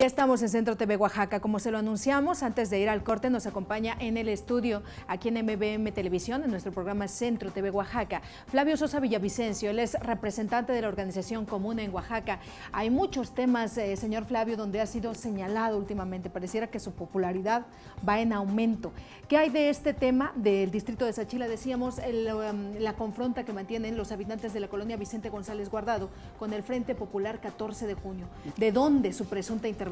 estamos en Centro TV Oaxaca. Como se lo anunciamos, antes de ir al corte nos acompaña en el estudio aquí en MBM Televisión, en nuestro programa Centro TV Oaxaca, Flavio Sosa Villavicencio. Él es representante de la organización Comuna en Oaxaca. Hay muchos temas, eh, señor Flavio, donde ha sido señalado últimamente. Pareciera que su popularidad va en aumento. ¿Qué hay de este tema del distrito de Sachila? Decíamos um, la confronta que mantienen los habitantes de la colonia Vicente González Guardado con el Frente Popular 14 de junio. ¿De dónde su presunta intervención?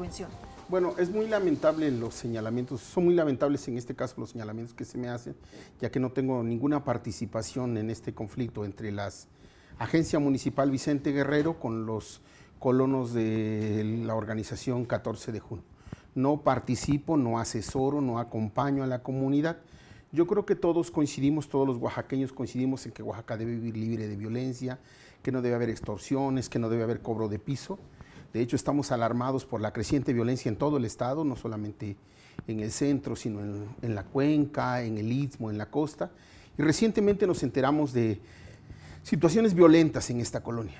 Bueno, es muy lamentable los señalamientos, son muy lamentables en este caso los señalamientos que se me hacen, ya que no tengo ninguna participación en este conflicto entre la Agencia Municipal Vicente Guerrero con los colonos de la organización 14 de junio. No participo, no asesoro, no acompaño a la comunidad. Yo creo que todos coincidimos, todos los oaxaqueños coincidimos en que Oaxaca debe vivir libre de violencia, que no debe haber extorsiones, que no debe haber cobro de piso de hecho, estamos alarmados por la creciente violencia en todo el estado, no solamente en el centro, sino en, la cuenca, en el istmo, en la costa. Y recientemente nos enteramos de situaciones violentas en esta colonia.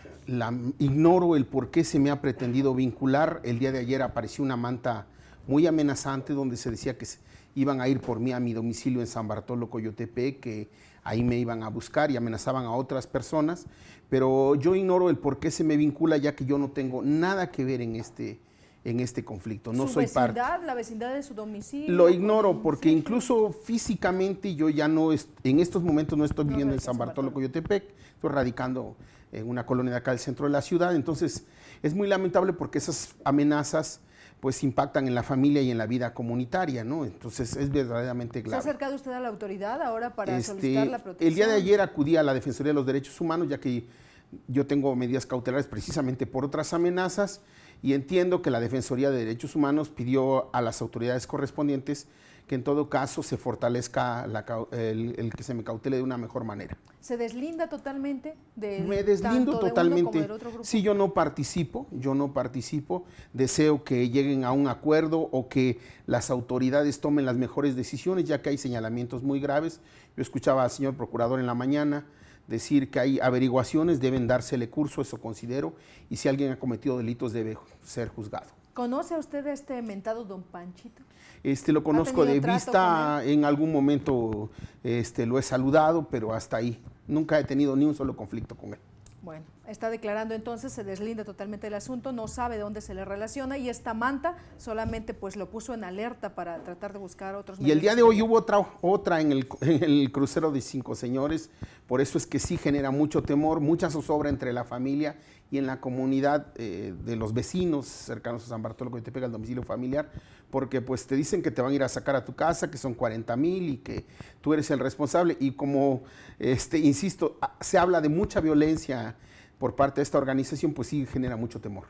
ignoro el por qué se me ha pretendido vincular. El día de ayer apareció una manta muy amenazante donde se decía que iban a ir por mí a mi domicilio en San Bartolo, Coyotepe que ahí me iban a buscar y amenazaban a otras personas, pero yo ignoro el por qué se me vincula ya que yo no tengo nada que ver en este, en este conflicto, no soy parte. La vecindad de su domicilio. Lo ignoro porque incluso físicamente yo ya no, en estos momentos no estoy viviendo en San Bartolo, Coyotepec, estoy radicando en una colonia de acá del centro de la ciudad, entonces es muy lamentable porque esas amenazas pues impactan en la familia y en la vida comunitaria, ¿no? Entonces es verdaderamente claro. ¿Se ha acercado usted a la autoridad ahora para este, solicitar la protección? El día de ayer acudí a la Defensoría de los Derechos Humanos, ya que yo tengo medidas cautelares precisamente por otras amenazas y entiendo que la Defensoría de Derechos Humanos pidió a las autoridades correspondientes que en todo caso se fortalezca el, que se me cautele de una mejor manera. ¿Se deslinda totalmente de Me deslindo totalmente. De Si yo no participo, yo no participo, deseo que lleguen a un acuerdo o que las autoridades tomen las mejores decisiones, ya que hay señalamientos muy graves. Yo escuchaba al señor procurador en la mañana decir que hay averiguaciones, deben dársele curso, eso considero, y si alguien ha cometido delitos debe ser juzgado. ¿Conoce usted a este mentado don Panchito? Este, lo conozco de vista, en algún momento este, lo he saludado, pero hasta ahí. Nunca he tenido ni un solo conflicto con él. Bueno, está declarando entonces, se deslinda totalmente el asunto, no sabe de dónde se le relaciona y esta manta solamente pues lo puso en alerta para tratar de buscar otros. Y el día de hoy hubo otra, otra en, el, crucero de Cinco Señores, por eso es que sí genera mucho temor, mucha zozobra entre la familia y en la comunidad eh, de los vecinos cercanos a San Bartolo que te pega el domicilio familiar, porque pues te dicen que te van a ir a sacar a tu casa, que son 40 mil y que tú eres el responsable. Y como, este, insisto, se habla de mucha violencia por parte de esta organización, pues sí genera mucho temor.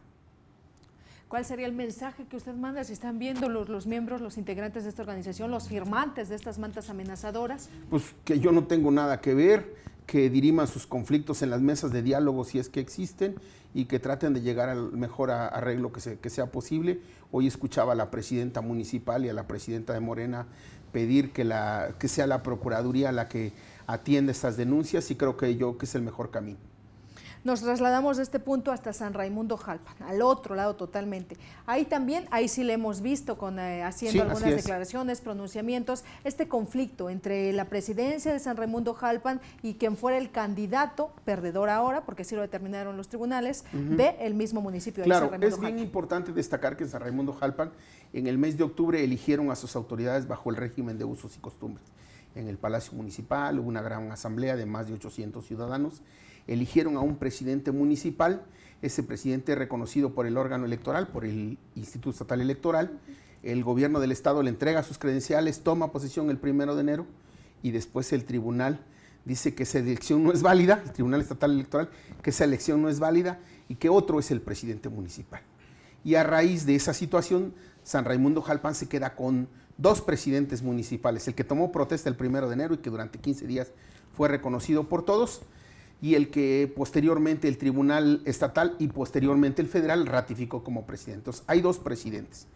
¿Cuál sería el mensaje que usted manda si están viendo los, los, miembros, los integrantes de esta organización, los firmantes de estas mantas amenazadoras? Pues que yo no tengo nada que ver, que diriman sus conflictos en las mesas de diálogo si es que existen y que traten de llegar al mejor arreglo que, sea posible. Hoy escuchaba a la presidenta municipal y a la presidenta de Morena pedir que, la, que sea la Procuraduría la que atienda estas denuncias y creo que yo que es el mejor camino. Nos trasladamos de este punto hasta San Raimundo Jalpan, al otro lado totalmente. Ahí también, ahí sí le hemos visto con eh, haciendo algunas declaraciones, pronunciamientos, este conflicto entre la presidencia de San Raimundo Jalpan y quien fuera el candidato, perdedor ahora, porque así lo determinaron los tribunales, de el del mismo municipio de San Raimundo Es bien importante destacar que en San Raimundo Jalpan en el mes de octubre eligieron a sus autoridades bajo el régimen de usos y costumbres en el Palacio Municipal, hubo una gran asamblea de más de 800 ciudadanos, eligieron a un presidente municipal, ese presidente reconocido por el órgano electoral, por el Instituto Estatal Electoral, el gobierno del estado le entrega sus credenciales, toma posesión el primero de enero y después el tribunal dice que esa elección no es válida, el Tribunal Estatal Electoral, que esa elección no es válida y que otro es el presidente municipal. Y a raíz de esa situación, San Raimundo Jalpan se queda con dos presidentes municipales, el que tomó protesta el primero de enero y que durante 15 días fue reconocido por todos, y el que posteriormente el Tribunal Estatal y posteriormente el Federal ratificó como presidente. hay dos presidentes.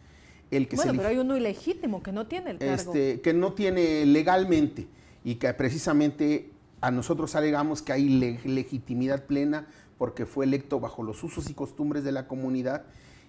El que bueno, pero hay uno ilegítimo que no tiene el cargo. Este, que no tiene legalmente y que precisamente a nosotros alegamos que hay legitimidad plena porque fue electo bajo los usos y costumbres de la comunidad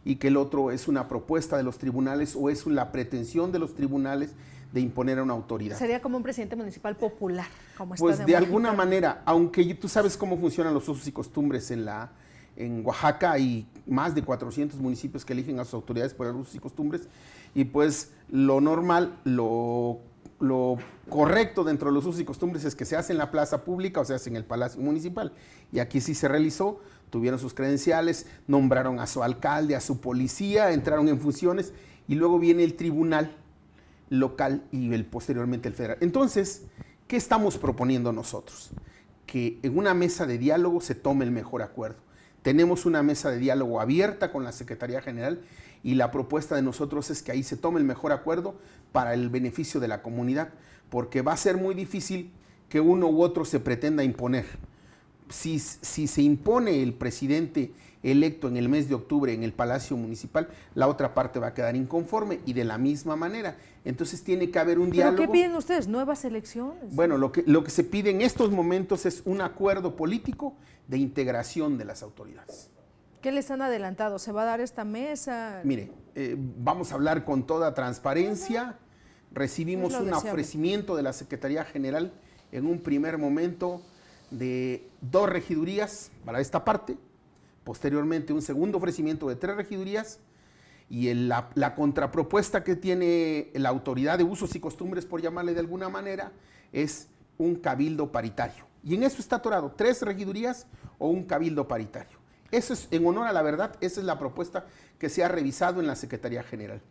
y que el otro es una propuesta de los tribunales o es la pretensión de los tribunales de imponer a una autoridad. Sería como un presidente municipal popular, como Pues de, alguna manera, aunque tú sabes cómo funcionan los usos y costumbres en la en Oaxaca hay más de 400 municipios que eligen a sus autoridades por los usos y costumbres y pues lo normal, lo lo correcto dentro de los usos y costumbres es que se hace en la plaza pública o se hace en el Palacio Municipal. Y aquí sí se realizó, tuvieron sus credenciales, nombraron a su alcalde, a su policía, entraron en funciones y luego viene el tribunal local y el, posteriormente el federal. Entonces, ¿qué estamos proponiendo nosotros? Que en una mesa de diálogo se tome el mejor acuerdo tenemos una mesa de diálogo abierta con la Secretaría General y la propuesta de nosotros es que ahí se tome el mejor acuerdo para el beneficio de la comunidad, porque va a ser muy difícil que uno u otro se pretenda imponer si, se impone el presidente electo en el mes de octubre en el Palacio Municipal, la otra parte va a quedar inconforme y de la misma manera. Entonces tiene que haber un diálogo. ¿Pero qué piden ustedes? ¿Nuevas elecciones? Bueno, lo que, lo que se pide en estos momentos es un acuerdo político de integración de las autoridades. ¿Qué les han adelantado? ¿Se va a dar esta mesa? Mire, eh, vamos a hablar con toda transparencia. Recibimos un ofrecimiento de la Secretaría General en un primer momento de dos regidurías para esta parte, posteriormente un segundo ofrecimiento de tres regidurías y la, contrapropuesta que tiene la autoridad de usos y costumbres, por llamarle de alguna manera, es un cabildo paritario. Y en eso está atorado, tres regidurías o un cabildo paritario. Eso es, en honor a la verdad, esa es la propuesta que se ha revisado en la Secretaría General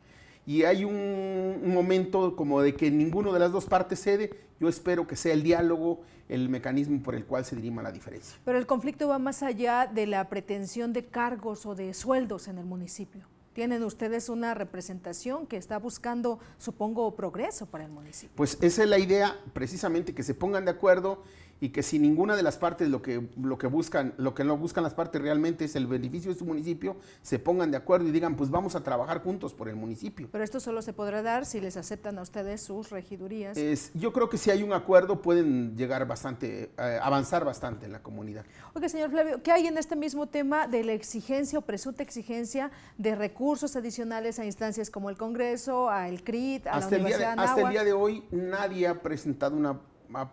y hay un, momento como de que ninguno de las dos partes cede. Yo espero que sea el diálogo el mecanismo por el cual se dirima la diferencia. Pero el conflicto va más allá de la pretensión de cargos o de sueldos en el municipio. Tienen ustedes una representación que está buscando, supongo, progreso para el municipio. Pues esa es la idea, precisamente, que se pongan de acuerdo y que si ninguna de las partes lo que, lo que buscan, lo que no buscan las partes realmente es el beneficio de su municipio, se pongan de acuerdo y digan, pues vamos a trabajar juntos por el municipio. Pero esto solo se podrá dar si les aceptan a ustedes sus regidurías. yo creo que si hay un acuerdo pueden llegar bastante, eh, avanzar bastante en la comunidad. Oye, señor Flavio, ¿qué hay en este mismo tema de la exigencia o presunta exigencia de recursos adicionales a instancias como el Congreso, al CRIT, a la Universidad el Hasta el día de hoy nadie ha presentado una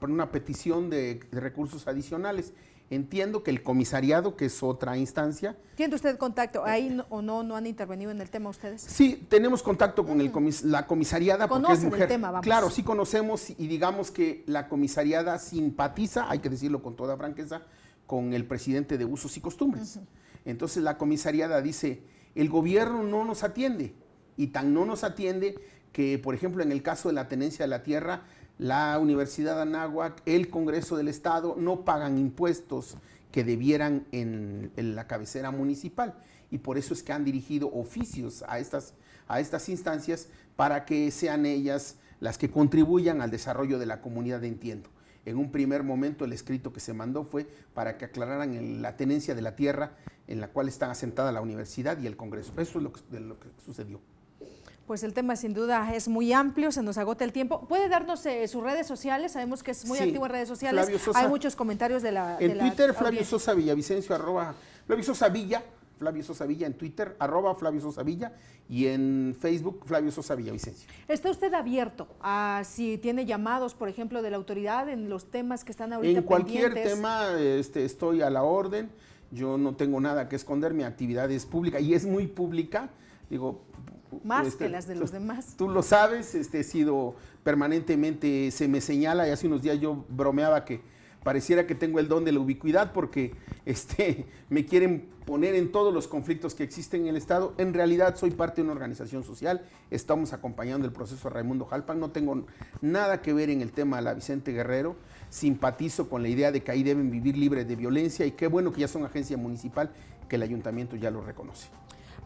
por una petición de, recursos adicionales. Entiendo que el comisariado, que es otra instancia. ¿Tiene usted contacto? ¿Ahí eh, o no, no han intervenido en el tema ustedes? Sí, tenemos contacto con el mm. la comisariada porque es mujer. El tema, vamos. Claro, sí conocemos y digamos que la comisariada simpatiza, hay que decirlo con toda franqueza, con el presidente de Usos y Costumbres. Entonces la comisariada dice, el gobierno no nos atiende y tan no nos atiende que, por ejemplo, en el caso de la tenencia de la tierra, la Universidad de Anáhuac, el Congreso del Estado, no pagan impuestos que debieran en, la cabecera municipal. Y por eso es que han dirigido oficios a estas, a estas instancias para que sean ellas las que contribuyan al desarrollo de la comunidad, de entiendo. En un primer momento el escrito que se mandó fue para que aclararan la tenencia de la tierra en la cual están asentada la universidad y el Congreso. Eso es lo que sucedió. Pues el tema sin duda es muy amplio, se nos agota el tiempo. ¿Puede darnos eh, sus redes sociales? Sabemos que es muy activo en redes sociales. Hay muchos comentarios de la... En Twitter, Flavio Sosa Villavicencio, arroba Flavio Sosa Villa, Flavio Sosa Villa en Twitter, arroba Flavio Sosa Villa, y en Facebook, Flavio Sosa Villavicencio. ¿Está usted abierto a si tiene llamados, por ejemplo, de la autoridad en los temas que están ahorita En cualquier tema este, estoy a la orden, yo no tengo nada que esconder, mi actividad es pública y es muy pública, Digo, más este, que las de los demás. Tú lo sabes, este, he sido permanentemente, se me señala, y hace unos días yo bromeaba que pareciera que tengo el don de la ubicuidad porque este, me quieren poner en todos los conflictos que existen en el Estado. En realidad soy parte de una organización social, estamos acompañando el proceso de Raimundo Jalpan, no tengo nada que ver en el tema de la Vicente Guerrero, simpatizo con la idea de que ahí deben vivir libres de violencia y qué bueno que ya son agencia municipal, que el ayuntamiento ya lo reconoce.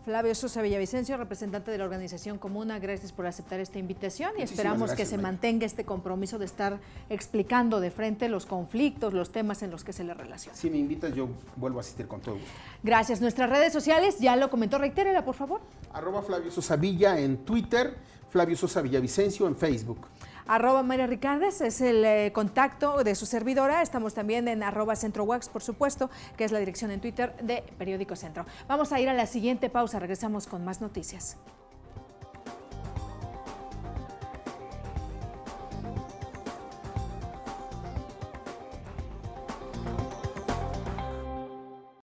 Flavio Sosa Villavicencio, representante de la organización Comuna, gracias por aceptar esta invitación y esperamos que se mantenga este compromiso de estar explicando de frente los conflictos, los temas en los que se le relaciona. Si me invitas, yo vuelvo a asistir con todo gusto. Gracias. Nuestras redes sociales, ya lo comentó, reitérela por favor. Arroba Flavio Sosa Villa en Twitter, Flavio Sosa Villavicencio en Facebook. Arroba María Ricardes es el eh, contacto de su servidora. Estamos también en arroba CentroWax, por supuesto, que es la dirección en Twitter de Periódico Centro. Vamos a ir a la siguiente pausa. Regresamos con más noticias.